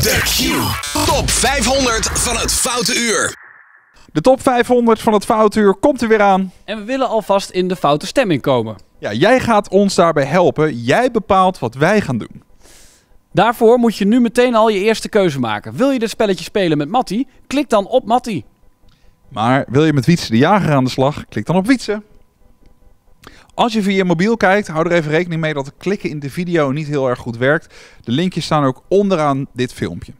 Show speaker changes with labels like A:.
A: De Q. Top 500 van het Foute Uur.
B: De top 500 van het Foute Uur komt er weer aan.
A: En we willen alvast in de foute stemming komen. Ja, jij gaat ons daarbij helpen. Jij bepaalt wat wij gaan doen. Daarvoor moet je nu meteen al je eerste keuze maken. Wil je dit spelletje spelen met Matty? Klik dan op Matty. Maar wil
B: je met Wietse de Jager aan de slag? Klik dan op Wietse.
A: Als je via je mobiel kijkt,
B: hou er even rekening mee dat het klikken in de video niet heel erg goed werkt. De linkjes staan ook onderaan dit filmpje.